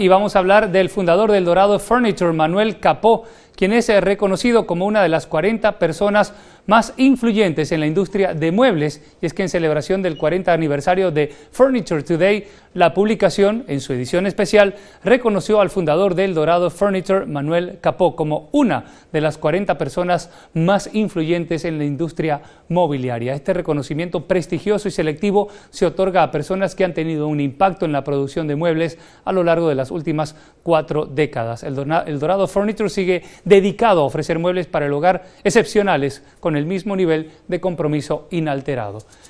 y vamos a hablar del fundador del Dorado Furniture, Manuel Capó, quien es eh, reconocido como una de las 40 personas más influyentes en la industria de muebles. Y es que en celebración del 40 aniversario de Furniture Today, la publicación, en su edición especial, reconoció al fundador del Dorado Furniture, Manuel Capó, como una de las 40 personas más influyentes en la industria mobiliaria. Este reconocimiento prestigioso y selectivo se otorga a personas que han tenido un impacto en la producción de muebles a lo largo de las últimas cuatro décadas. El Dorado Furniture sigue dedicado a ofrecer muebles para el hogar excepcionales con el mismo nivel de compromiso inalterado.